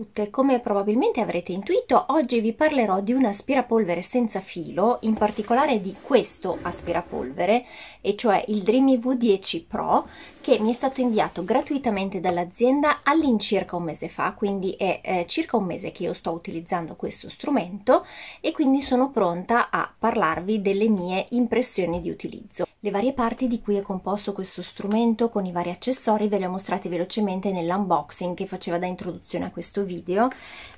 tutte, come probabilmente avrete intuito, oggi vi parlerò di un aspirapolvere senza filo, in particolare di questo aspirapolvere, e cioè il Dreamy V10 Pro, che mi è stato inviato gratuitamente dall'azienda all'incirca un mese fa, quindi è eh, circa un mese che io sto utilizzando questo strumento e quindi sono pronta a parlarvi delle mie impressioni di utilizzo. Le varie parti di cui è composto questo strumento con i vari accessori ve le ho mostrate velocemente nell'unboxing che faceva da introduzione a questo video.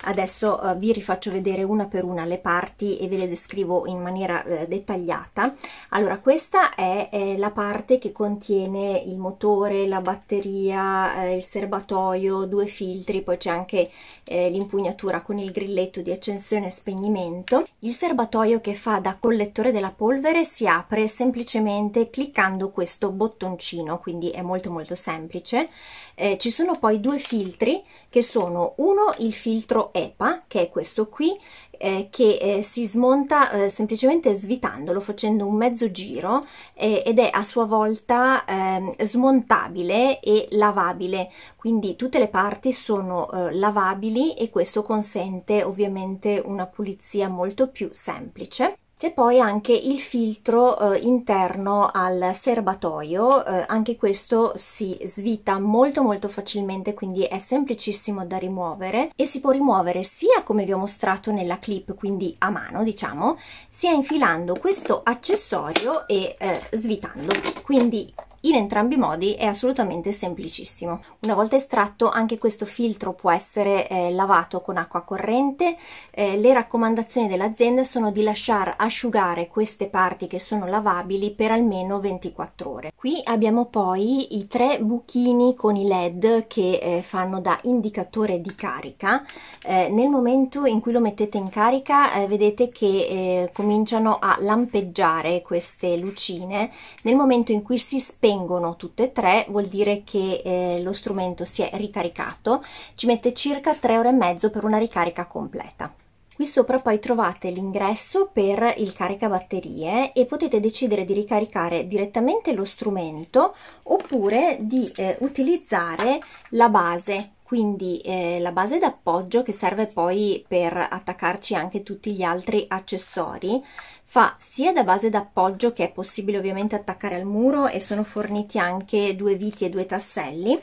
Adesso eh, vi rifaccio vedere una per una le parti e ve le descrivo in maniera eh, dettagliata. Allora questa è la parte che contiene il motore motore, la batteria, eh, il serbatoio, due filtri, poi c'è anche eh, l'impugnatura con il grilletto di accensione e spegnimento. Il serbatoio che fa da collettore della polvere si apre semplicemente cliccando questo bottoncino, quindi è molto molto semplice. Eh, ci sono poi due filtri che sono uno il filtro EPA, che è questo qui, eh, che eh, si smonta eh, semplicemente svitandolo, facendo un mezzo giro ed è a sua volta ehm, smontato montabile e lavabile quindi tutte le parti sono eh, lavabili e questo consente ovviamente una pulizia molto più semplice c'è poi anche il filtro eh, interno al serbatoio, eh, anche questo si svita molto molto facilmente quindi è semplicissimo da rimuovere e si può rimuovere sia come vi ho mostrato nella clip quindi a mano diciamo, sia infilando questo accessorio e eh, svitando. Quindi in entrambi i modi è assolutamente semplicissimo. Una volta estratto anche questo filtro può essere eh, lavato con acqua corrente, eh, le raccomandazioni dell'azienda sono di lasciare asciugare queste parti che sono lavabili per almeno 24 ore. Qui abbiamo poi i tre buchini con i led che eh, fanno da indicatore di carica, eh, nel momento in cui lo mettete in carica eh, vedete che eh, cominciano a lampeggiare queste lucine, nel momento in cui si spegne spengono tutte e tre vuol dire che eh, lo strumento si è ricaricato ci mette circa tre ore e mezzo per una ricarica completa Qui sopra poi trovate l'ingresso per il caricabatterie e potete decidere di ricaricare direttamente lo strumento oppure di eh, utilizzare la base quindi eh, la base d'appoggio che serve poi per attaccarci anche tutti gli altri accessori fa sia da base d'appoggio che è possibile ovviamente attaccare al muro e sono forniti anche due viti e due tasselli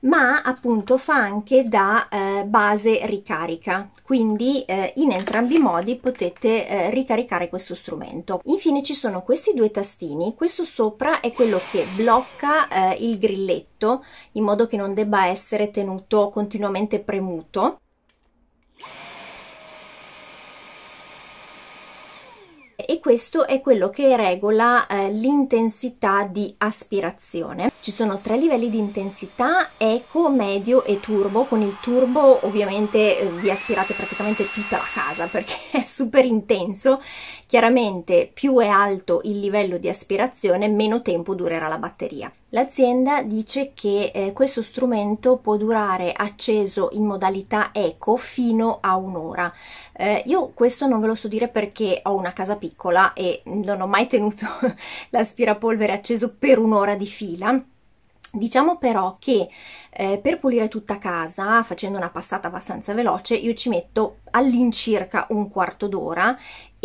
ma appunto fa anche da eh, base ricarica quindi eh, in entrambi i modi potete eh, ricaricare questo strumento infine ci sono questi due tastini questo sopra è quello che blocca eh, il grilletto dritto in modo che non debba essere tenuto continuamente premuto. e questo è quello che regola eh, l'intensità di aspirazione. Ci sono tre livelli di intensità, eco, medio e turbo. Con il turbo ovviamente eh, vi aspirate praticamente tutta la casa perché è super intenso. Chiaramente più è alto il livello di aspirazione meno tempo durerà la batteria. L'azienda dice che eh, questo strumento può durare acceso in modalità eco fino a un'ora. Eh, io questo non ve lo so dire perché ho una casa piccola e non ho mai tenuto l'aspirapolvere acceso per un'ora di fila. Diciamo però che eh, per pulire tutta casa, facendo una passata abbastanza veloce, io ci metto all'incirca un quarto d'ora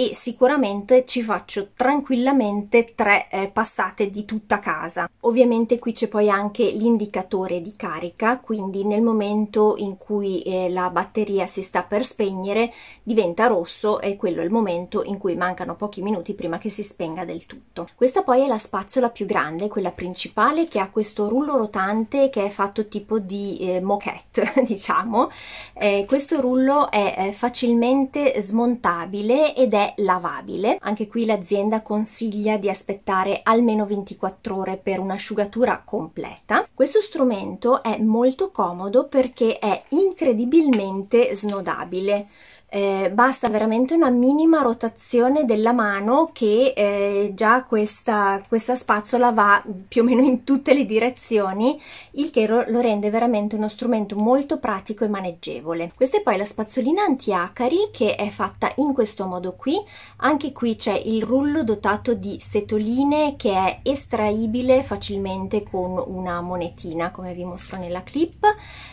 e sicuramente ci faccio tranquillamente tre eh, passate di tutta casa. Ovviamente qui c'è poi anche l'indicatore di carica, quindi nel momento in cui eh, la batteria si sta per spegnere diventa rosso e quello è il momento in cui mancano pochi minuti prima che si spenga del tutto. Questa poi è la spazzola più grande, quella principale che ha questo rullo rotante che è fatto tipo di eh, moquette, diciamo. Eh, questo rullo è eh, facilmente smontabile ed è lavabile. Anche qui l'azienda consiglia di aspettare almeno 24 ore per un'asciugatura completa. Questo strumento è molto comodo perché è incredibilmente snodabile eh, basta veramente una minima rotazione della mano che eh, già questa, questa, spazzola va più o meno in tutte le direzioni il che lo rende veramente uno strumento molto pratico e maneggevole questa è poi la spazzolina antiacari che è fatta in questo modo qui anche qui c'è il rullo dotato di setoline che è estraibile facilmente con una monetina come vi mostro nella clip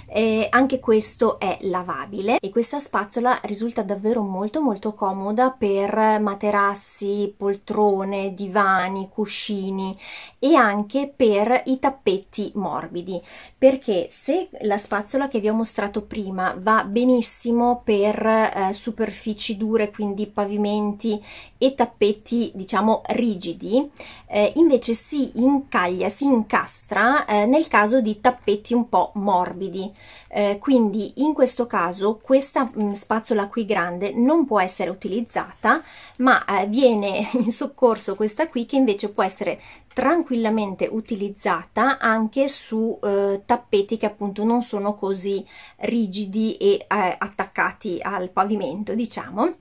eh, anche questo è lavabile e questa spazzola risulta risulta davvero molto molto comoda per materassi, poltrone, divani, cuscini e anche per i tappeti morbidi perché se la spazzola che vi ho mostrato prima va benissimo per eh, superfici dure quindi pavimenti e tappeti diciamo rigidi eh, invece si incaglia si incastra eh, nel caso di tappeti un po morbidi eh, quindi in questo caso questa mh, mm, spazzola qui grande non può essere utilizzata ma eh, viene in soccorso questa qui che invece può essere tranquillamente utilizzata anche su eh, tappeti che appunto non sono così rigidi e eh, attaccati al pavimento diciamo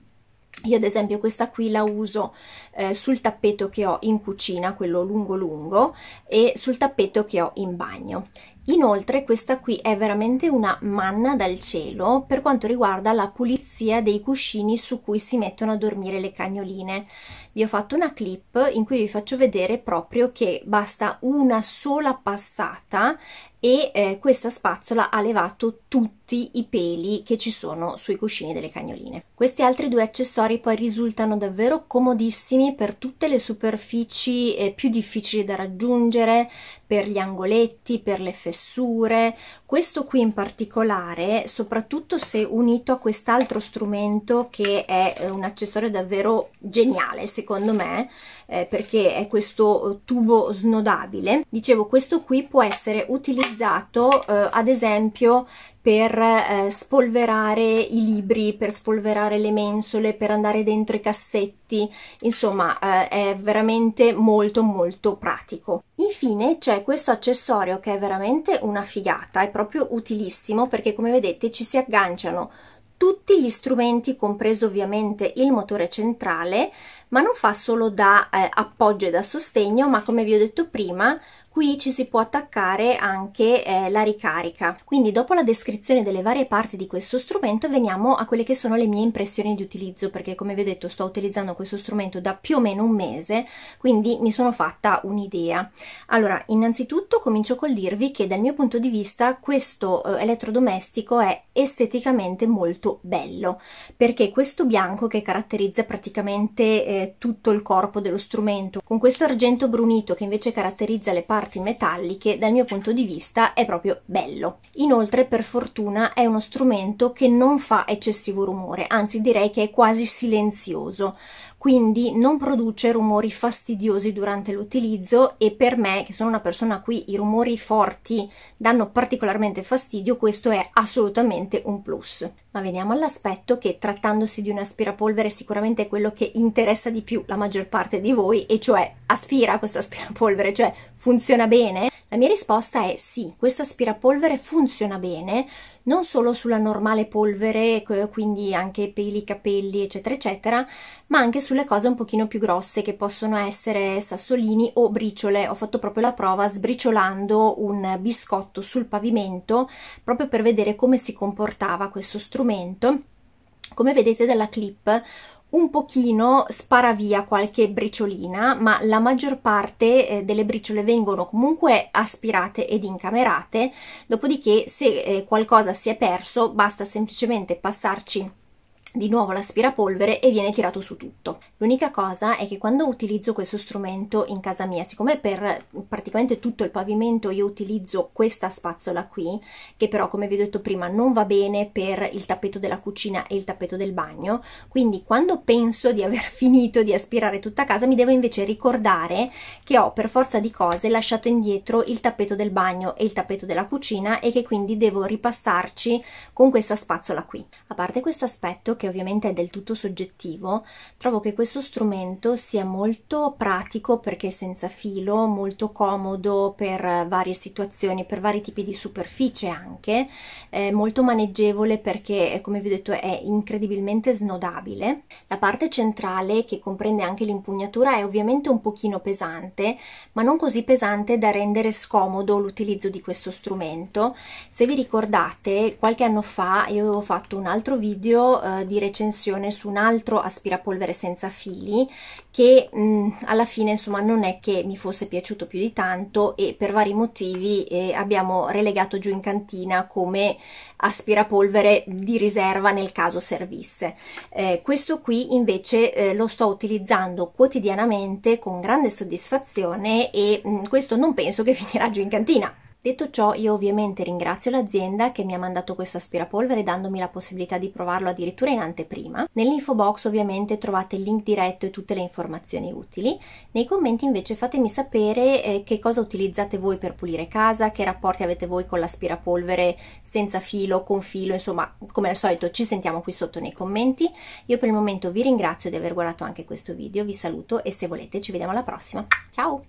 io ad esempio questa qui la uso eh, sul tappeto che ho in cucina, quello lungo lungo, e sul tappeto che ho in bagno. Inoltre questa qui è veramente una manna dal cielo per quanto riguarda la pulizia dei cuscini su cui si mettono a dormire le cagnoline. Vi ho fatto una clip in cui vi faccio vedere proprio che basta una sola passata e eh, questa spazzola ha levato tutti i peli che ci sono sui cuscini delle cagnoline. Questi altri due accessori poi risultano davvero comodissimi per tutte le superfici eh, più difficili da raggiungere, per gli angoletti, per le fessure, questo qui in particolare, soprattutto se unito a quest'altro strumento che è eh, un accessorio davvero geniale secondo me, eh, perché è questo eh, tubo snodabile, dicevo questo qui può essere utilizzato eh, ad esempio per eh, spolverare i libri, per spolverare le mensole, per andare dentro i cassetti, insomma eh, è veramente molto molto pratico. Infine c'è questo accessorio che è veramente una figata, è proprio utilissimo perché come vedete ci si agganciano tutti gli strumenti, compreso ovviamente il motore centrale, ma non fa solo da eh, appoggio e da sostegno, ma come vi ho detto prima, qui ci si può attaccare anche eh, la ricarica. Quindi dopo la descrizione delle varie parti di questo strumento veniamo a quelle che sono le mie impressioni di utilizzo, perché come vi ho detto sto utilizzando questo strumento da più o meno un mese, quindi mi sono fatta un'idea. Allora, innanzitutto comincio col dirvi che dal mio punto di vista questo eh, elettrodomestico è esteticamente molto bello, perché questo bianco che caratterizza praticamente eh, tutto il corpo dello strumento. Con questo argento brunito che invece caratterizza le parti metalliche, dal mio punto di vista è proprio bello. Inoltre, per fortuna, è uno strumento che non fa eccessivo rumore, anzi direi che è quasi silenzioso, quindi non produce rumori fastidiosi durante l'utilizzo e per me, che sono una persona a cui i rumori forti danno particolarmente fastidio, questo è assolutamente un plus ma veniamo all'aspetto che trattandosi di un aspirapolvere sicuramente è quello che interessa di più la maggior parte di voi e cioè aspira questo aspirapolvere, cioè funziona bene? La mia risposta è sì, questo aspirapolvere funziona bene, non solo sulla normale polvere, eh, quindi anche peli, capelli, eccetera, eccetera, ma anche sulle cose un pochino più grosse che possono essere sassolini o briciole. Ho fatto proprio la prova sbriciolando un biscotto sul pavimento proprio per vedere come si comportava questo strumento strumento, come vedete dalla clip, un pochino spara via qualche briciolina, ma la maggior parte eh, delle briciole vengono comunque aspirate ed incamerate, dopodiché se eh, qualcosa si è perso basta semplicemente passarci di nuovo l'aspirapolvere e viene tirato su tutto. L'unica cosa è che quando utilizzo questo strumento in casa mia, siccome per praticamente tutto il pavimento io utilizzo questa spazzola qui, che però come vi ho detto prima non va bene per il tappeto della cucina e il tappeto del bagno, quindi quando penso di aver finito di aspirare tutta casa mi devo invece ricordare che ho per forza di cose lasciato indietro il tappeto del bagno e il tappeto della cucina e che quindi devo ripassarci con questa spazzola qui. A parte questo aspetto che che ovviamente è del tutto soggettivo, trovo che questo strumento sia molto pratico perché è senza filo, molto comodo per varie situazioni, per vari tipi di superficie anche, eh, molto maneggevole perché eh, come vi ho detto è incredibilmente snodabile. La parte centrale che comprende anche l'impugnatura è ovviamente un pochino pesante, ma non così pesante da rendere scomodo l'utilizzo di questo strumento. Se vi ricordate, qualche anno fa io avevo fatto un altro video eh, di di recensione su un altro aspirapolvere senza fili che mh, alla fine insomma non è che mi fosse piaciuto più di tanto e per vari motivi eh, abbiamo relegato giù in cantina come aspirapolvere di riserva nel caso servisse. Eh, questo qui invece eh, lo sto utilizzando quotidianamente con grande soddisfazione e mh, questo non penso che finirà giù in cantina Detto ciò, io ovviamente ringrazio l'azienda che mi ha mandato questo aspirapolvere dandomi la possibilità di provarlo addirittura in anteprima. Nell'info box ovviamente trovate il link diretto e tutte le informazioni utili. Nei commenti invece fatemi sapere eh, che cosa utilizzate voi per pulire casa, che rapporti avete voi con l'aspirapolvere senza filo, con filo, insomma, come al solito ci sentiamo qui sotto nei commenti. Io per il momento vi ringrazio di aver guardato anche questo video, vi saluto e se volete ci vediamo alla prossima. Ciao!